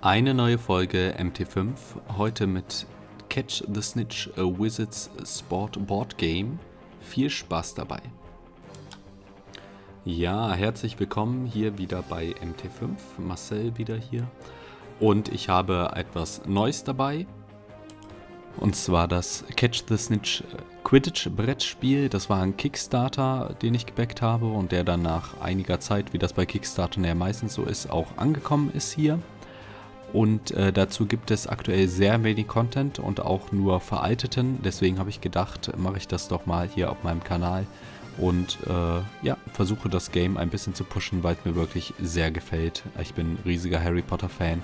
Eine neue Folge MT5, heute mit Catch the Snitch A Wizards Sport Board Game. Viel Spaß dabei. Ja, herzlich willkommen hier wieder bei MT5, Marcel wieder hier. Und ich habe etwas Neues dabei. Und zwar das Catch the Snitch äh, Quidditch Brettspiel. Das war ein Kickstarter, den ich gebackt habe und der dann nach einiger Zeit, wie das bei Kickstarter ja meistens so ist, auch angekommen ist hier. Und äh, dazu gibt es aktuell sehr wenig Content und auch nur veralteten. Deswegen habe ich gedacht, mache ich das doch mal hier auf meinem Kanal und äh, ja, versuche das Game ein bisschen zu pushen, weil es mir wirklich sehr gefällt. Ich bin riesiger Harry Potter Fan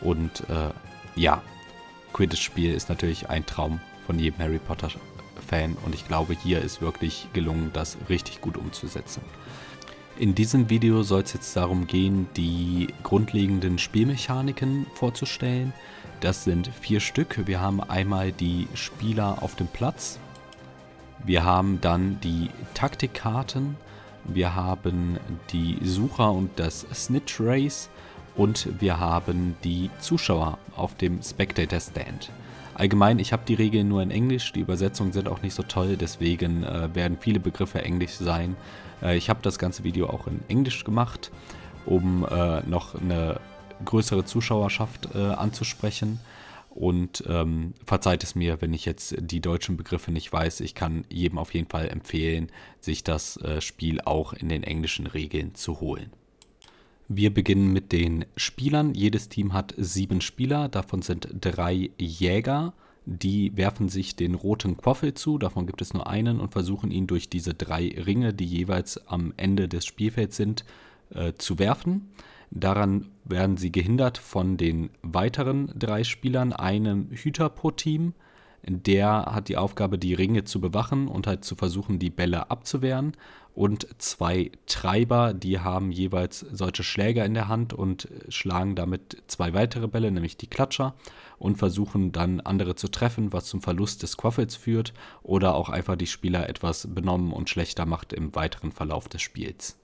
und äh, ja, Quidditch-Spiel ist natürlich ein Traum von jedem Harry Potter Fan und ich glaube, hier ist wirklich gelungen, das richtig gut umzusetzen. In diesem Video soll es jetzt darum gehen, die grundlegenden Spielmechaniken vorzustellen. Das sind vier Stück. Wir haben einmal die Spieler auf dem Platz. Wir haben dann die Taktikkarten. Wir haben die Sucher und das Snitch Race. Und wir haben die Zuschauer auf dem Spectator Stand. Allgemein, ich habe die Regeln nur in Englisch, die Übersetzungen sind auch nicht so toll, deswegen äh, werden viele Begriffe englisch sein. Äh, ich habe das ganze Video auch in Englisch gemacht, um äh, noch eine größere Zuschauerschaft äh, anzusprechen. Und ähm, verzeiht es mir, wenn ich jetzt die deutschen Begriffe nicht weiß. Ich kann jedem auf jeden Fall empfehlen, sich das äh, Spiel auch in den englischen Regeln zu holen. Wir beginnen mit den Spielern. Jedes Team hat sieben Spieler, davon sind drei Jäger. Die werfen sich den roten Quaffel zu, davon gibt es nur einen, und versuchen ihn durch diese drei Ringe, die jeweils am Ende des Spielfelds sind, äh, zu werfen. Daran werden sie gehindert von den weiteren drei Spielern, einem Hüter pro Team, der hat die Aufgabe, die Ringe zu bewachen und halt zu versuchen, die Bälle abzuwehren. Und zwei Treiber, die haben jeweils solche Schläger in der Hand und äh, schlagen damit zwei weitere Bälle, nämlich die Klatscher, und versuchen dann andere zu treffen, was zum Verlust des Quaffels führt oder auch einfach die Spieler etwas benommen und schlechter macht im weiteren Verlauf des Spiels.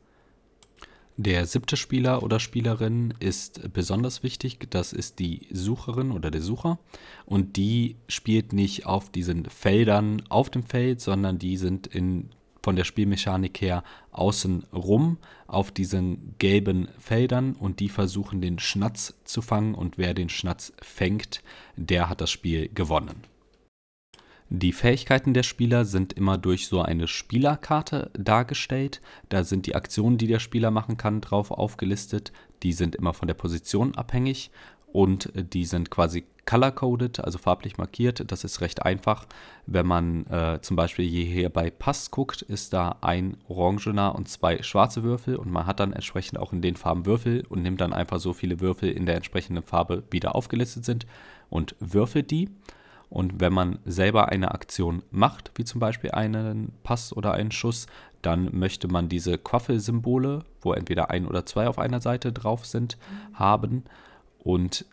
Der siebte Spieler oder Spielerin ist besonders wichtig. Das ist die Sucherin oder der Sucher. Und die spielt nicht auf diesen Feldern auf dem Feld, sondern die sind in, von der Spielmechanik her außenrum auf diesen gelben Feldern und die versuchen den Schnatz zu fangen. Und wer den Schnatz fängt, der hat das Spiel gewonnen. Die Fähigkeiten der Spieler sind immer durch so eine Spielerkarte dargestellt. Da sind die Aktionen, die der Spieler machen kann, drauf aufgelistet. Die sind immer von der Position abhängig und die sind quasi color-coded, also farblich markiert. Das ist recht einfach. Wenn man äh, zum Beispiel hier bei Pass guckt, ist da ein orangener und zwei schwarze Würfel und man hat dann entsprechend auch in den Farben Würfel und nimmt dann einfach so viele Würfel in der entsprechenden Farbe wie da aufgelistet sind und würfelt die. Und wenn man selber eine Aktion macht, wie zum Beispiel einen Pass oder einen Schuss, dann möchte man diese Quaffel-Symbole, wo entweder ein oder zwei auf einer Seite drauf sind, mhm. haben. Und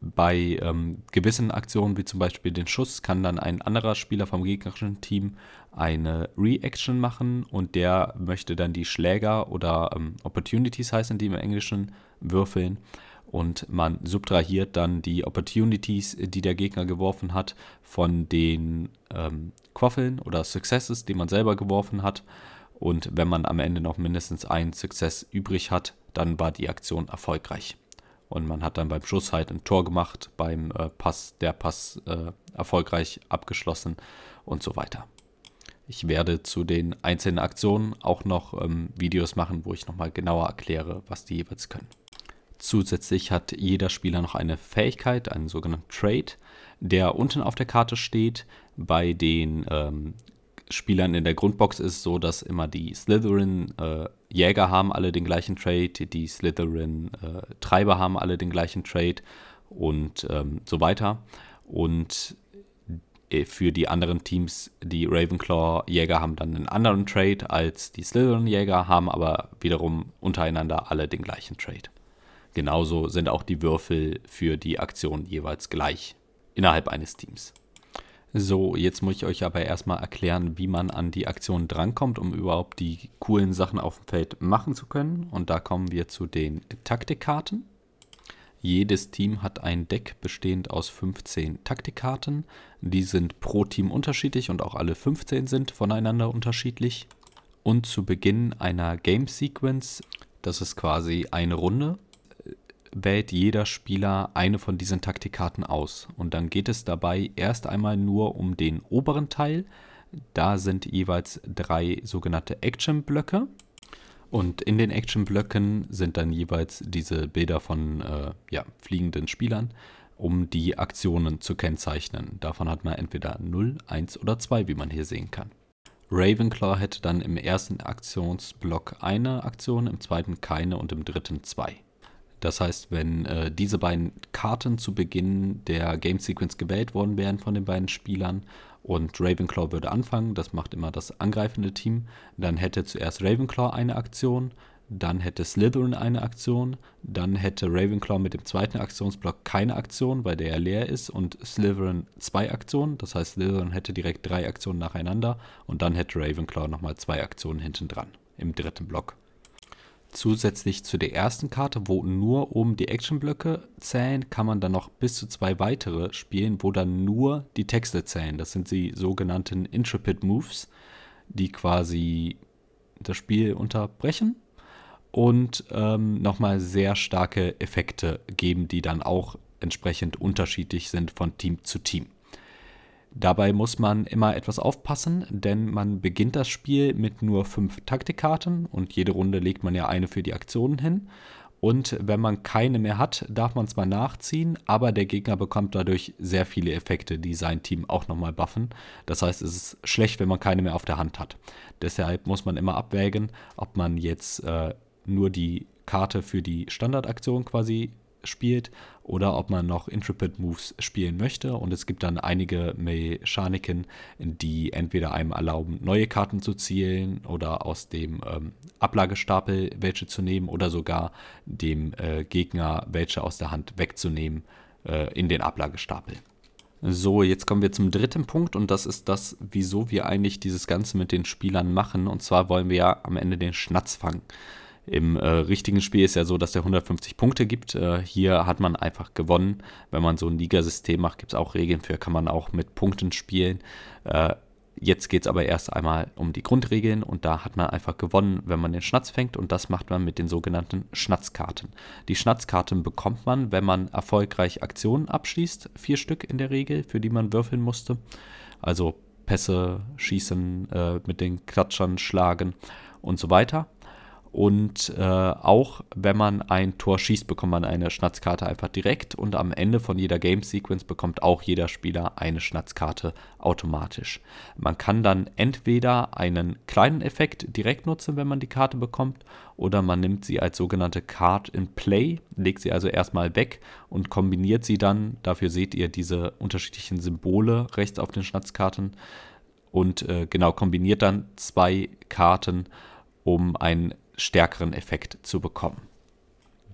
bei ähm, gewissen Aktionen, wie zum Beispiel den Schuss, kann dann ein anderer Spieler vom gegnerischen Team eine Reaction machen und der möchte dann die Schläger oder ähm, Opportunities heißen die im Englischen, würfeln und man subtrahiert dann die Opportunities, die der Gegner geworfen hat, von den ähm, Quaffeln oder Successes, die man selber geworfen hat. Und wenn man am Ende noch mindestens einen Success übrig hat, dann war die Aktion erfolgreich. Und man hat dann beim Schuss halt ein Tor gemacht, beim äh, Pass, der Pass äh, erfolgreich abgeschlossen und so weiter. Ich werde zu den einzelnen Aktionen auch noch ähm, Videos machen, wo ich nochmal genauer erkläre, was die jeweils können. Zusätzlich hat jeder Spieler noch eine Fähigkeit, einen sogenannten Trade, der unten auf der Karte steht. Bei den ähm, Spielern in der Grundbox ist es so, dass immer die Slytherin-Jäger äh, haben alle den gleichen Trade, die Slytherin-Treiber äh, haben alle den gleichen Trade und ähm, so weiter. Und äh, für die anderen Teams, die Ravenclaw-Jäger haben dann einen anderen Trade als die Slytherin-Jäger, haben aber wiederum untereinander alle den gleichen Trade. Genauso sind auch die Würfel für die Aktion jeweils gleich innerhalb eines Teams. So, jetzt muss ich euch aber erstmal erklären, wie man an die Aktionen drankommt, um überhaupt die coolen Sachen auf dem Feld machen zu können. Und da kommen wir zu den Taktikkarten. Jedes Team hat ein Deck bestehend aus 15 Taktikkarten. Die sind pro Team unterschiedlich und auch alle 15 sind voneinander unterschiedlich. Und zu Beginn einer Game Sequence, das ist quasi eine Runde, wählt jeder Spieler eine von diesen Taktikkarten aus. Und dann geht es dabei erst einmal nur um den oberen Teil. Da sind jeweils drei sogenannte Action-Blöcke. Und in den Action-Blöcken sind dann jeweils diese Bilder von äh, ja, fliegenden Spielern, um die Aktionen zu kennzeichnen. Davon hat man entweder 0, 1 oder 2, wie man hier sehen kann. Ravenclaw hätte dann im ersten Aktionsblock eine Aktion, im zweiten keine und im dritten zwei. Das heißt, wenn äh, diese beiden Karten zu Beginn der Game Sequence gewählt worden wären von den beiden Spielern und Ravenclaw würde anfangen, das macht immer das angreifende Team, dann hätte zuerst Ravenclaw eine Aktion, dann hätte Slytherin eine Aktion, dann hätte Ravenclaw mit dem zweiten Aktionsblock keine Aktion, weil der ja leer ist, und Slytherin zwei Aktionen, das heißt Slytherin hätte direkt drei Aktionen nacheinander und dann hätte Ravenclaw nochmal zwei Aktionen hinten dran im dritten Block. Zusätzlich zu der ersten Karte, wo nur oben die Actionblöcke zählen, kann man dann noch bis zu zwei weitere spielen, wo dann nur die Texte zählen. Das sind die sogenannten Intrepid Moves, die quasi das Spiel unterbrechen und ähm, nochmal sehr starke Effekte geben, die dann auch entsprechend unterschiedlich sind von Team zu Team. Dabei muss man immer etwas aufpassen, denn man beginnt das Spiel mit nur fünf Taktikkarten und jede Runde legt man ja eine für die Aktionen hin. Und wenn man keine mehr hat, darf man zwar nachziehen, aber der Gegner bekommt dadurch sehr viele Effekte, die sein Team auch nochmal buffen. Das heißt, es ist schlecht, wenn man keine mehr auf der Hand hat. Deshalb muss man immer abwägen, ob man jetzt äh, nur die Karte für die Standardaktion quasi spielt oder ob man noch Intrepid Moves spielen möchte. Und es gibt dann einige Mechaniken, die entweder einem erlauben, neue Karten zu zielen oder aus dem ähm, Ablagestapel welche zu nehmen oder sogar dem äh, Gegner welche aus der Hand wegzunehmen äh, in den Ablagestapel. So, jetzt kommen wir zum dritten Punkt und das ist das, wieso wir eigentlich dieses Ganze mit den Spielern machen. Und zwar wollen wir ja am Ende den Schnatz fangen. Im äh, richtigen Spiel ist ja so, dass der 150 Punkte gibt. Äh, hier hat man einfach gewonnen. Wenn man so ein Ligasystem macht, gibt es auch Regeln für, kann man auch mit Punkten spielen. Äh, jetzt geht es aber erst einmal um die Grundregeln und da hat man einfach gewonnen, wenn man den Schnatz fängt und das macht man mit den sogenannten Schnatzkarten. Die Schnatzkarten bekommt man, wenn man erfolgreich Aktionen abschließt. Vier Stück in der Regel, für die man würfeln musste. Also Pässe, Schießen, äh, mit den Klatschern schlagen und so weiter. Und äh, auch wenn man ein Tor schießt, bekommt man eine Schnatzkarte einfach direkt. Und am Ende von jeder Game Sequence bekommt auch jeder Spieler eine Schnatzkarte automatisch. Man kann dann entweder einen kleinen Effekt direkt nutzen, wenn man die Karte bekommt, oder man nimmt sie als sogenannte Card in Play, legt sie also erstmal weg und kombiniert sie dann. Dafür seht ihr diese unterschiedlichen Symbole rechts auf den Schnatzkarten und äh, genau kombiniert dann zwei Karten, um ein stärkeren Effekt zu bekommen.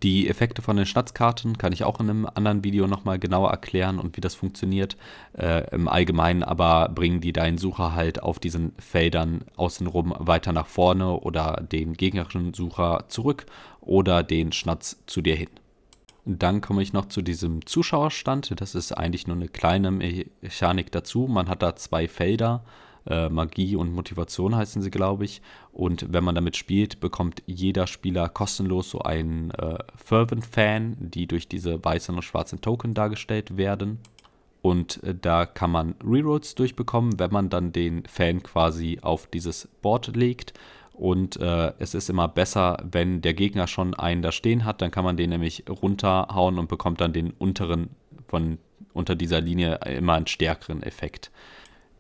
Die Effekte von den Schnatzkarten kann ich auch in einem anderen Video nochmal genauer erklären und wie das funktioniert. Äh, Im Allgemeinen aber bringen die deinen Sucher halt auf diesen Feldern außenrum weiter nach vorne oder den gegnerischen Sucher zurück oder den Schnatz zu dir hin. dann komme ich noch zu diesem Zuschauerstand. Das ist eigentlich nur eine kleine Mechanik dazu. Man hat da zwei Felder äh, Magie und Motivation heißen sie, glaube ich. Und wenn man damit spielt, bekommt jeder Spieler kostenlos so einen äh, Fervent-Fan, die durch diese weißen und schwarzen Token dargestellt werden. Und äh, da kann man Rerolls durchbekommen, wenn man dann den Fan quasi auf dieses Board legt. Und äh, es ist immer besser, wenn der Gegner schon einen da stehen hat, dann kann man den nämlich runterhauen und bekommt dann den unteren von unter dieser Linie immer einen stärkeren Effekt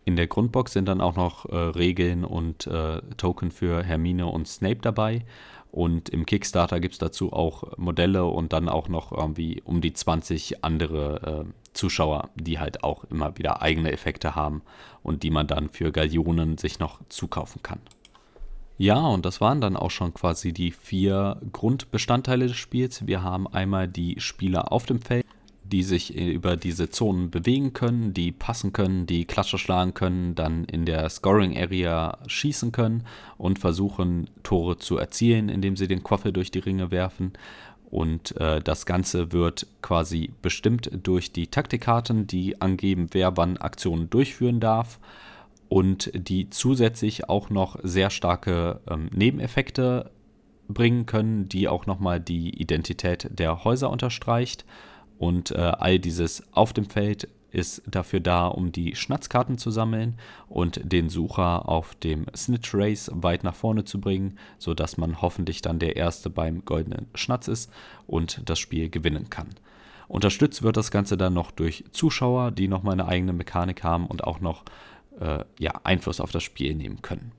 in der Grundbox sind dann auch noch äh, Regeln und äh, Token für Hermine und Snape dabei. Und im Kickstarter gibt es dazu auch Modelle und dann auch noch irgendwie um die 20 andere äh, Zuschauer, die halt auch immer wieder eigene Effekte haben und die man dann für Gallionen sich noch zukaufen kann. Ja, und das waren dann auch schon quasi die vier Grundbestandteile des Spiels. Wir haben einmal die Spieler auf dem Feld die sich äh, über diese Zonen bewegen können, die passen können, die Klatsche schlagen können, dann in der Scoring Area schießen können und versuchen, Tore zu erzielen, indem sie den Koffer durch die Ringe werfen. Und äh, das Ganze wird quasi bestimmt durch die Taktikkarten, die angeben, wer wann Aktionen durchführen darf und die zusätzlich auch noch sehr starke ähm, Nebeneffekte bringen können, die auch nochmal die Identität der Häuser unterstreicht und äh, all dieses auf dem Feld ist dafür da, um die Schnatzkarten zu sammeln und den Sucher auf dem Snitch Race weit nach vorne zu bringen, sodass man hoffentlich dann der Erste beim goldenen Schnatz ist und das Spiel gewinnen kann. Unterstützt wird das Ganze dann noch durch Zuschauer, die noch mal eine eigene Mechanik haben und auch noch äh, ja, Einfluss auf das Spiel nehmen können.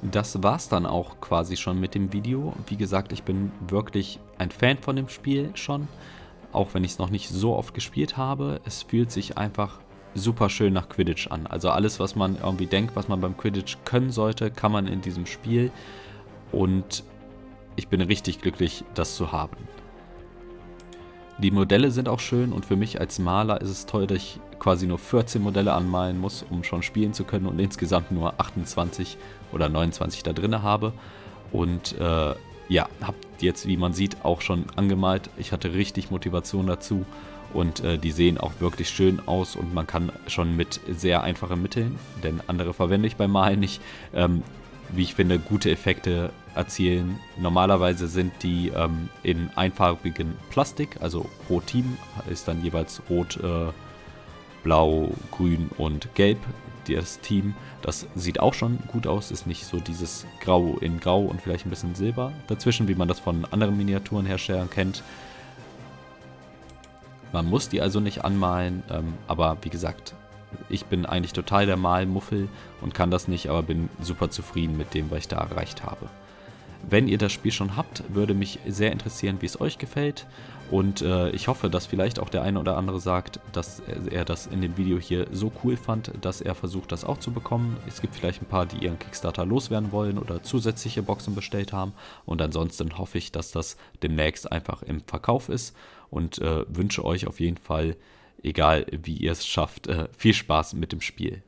Das war's dann auch quasi schon mit dem Video. Wie gesagt, ich bin wirklich ein Fan von dem Spiel schon auch wenn ich es noch nicht so oft gespielt habe. Es fühlt sich einfach super schön nach Quidditch an. Also alles, was man irgendwie denkt, was man beim Quidditch können sollte, kann man in diesem Spiel. Und ich bin richtig glücklich, das zu haben. Die Modelle sind auch schön und für mich als Maler ist es toll, dass ich quasi nur 14 Modelle anmalen muss, um schon spielen zu können und insgesamt nur 28 oder 29 da drin habe. Und äh, ja, habe jetzt, wie man sieht, auch schon angemalt. Ich hatte richtig Motivation dazu und äh, die sehen auch wirklich schön aus und man kann schon mit sehr einfachen Mitteln, denn andere verwende ich beim Malen nicht, ähm, wie ich finde, gute Effekte erzielen. Normalerweise sind die ähm, in einfarbigen Plastik, also pro Team ist dann jeweils rot, äh, blau, grün und gelb das Team. Das sieht auch schon gut aus, ist nicht so dieses Grau in Grau und vielleicht ein bisschen Silber dazwischen, wie man das von anderen Miniaturenherstellern kennt. Man muss die also nicht anmalen, ähm, aber wie gesagt, ich bin eigentlich total der Malmuffel und kann das nicht, aber bin super zufrieden mit dem, was ich da erreicht habe. Wenn ihr das Spiel schon habt, würde mich sehr interessieren, wie es euch gefällt. Und äh, ich hoffe, dass vielleicht auch der eine oder andere sagt, dass er das in dem Video hier so cool fand, dass er versucht, das auch zu bekommen. Es gibt vielleicht ein paar, die ihren Kickstarter loswerden wollen oder zusätzliche Boxen bestellt haben. Und ansonsten hoffe ich, dass das demnächst einfach im Verkauf ist und äh, wünsche euch auf jeden Fall, egal wie ihr es schafft, äh, viel Spaß mit dem Spiel.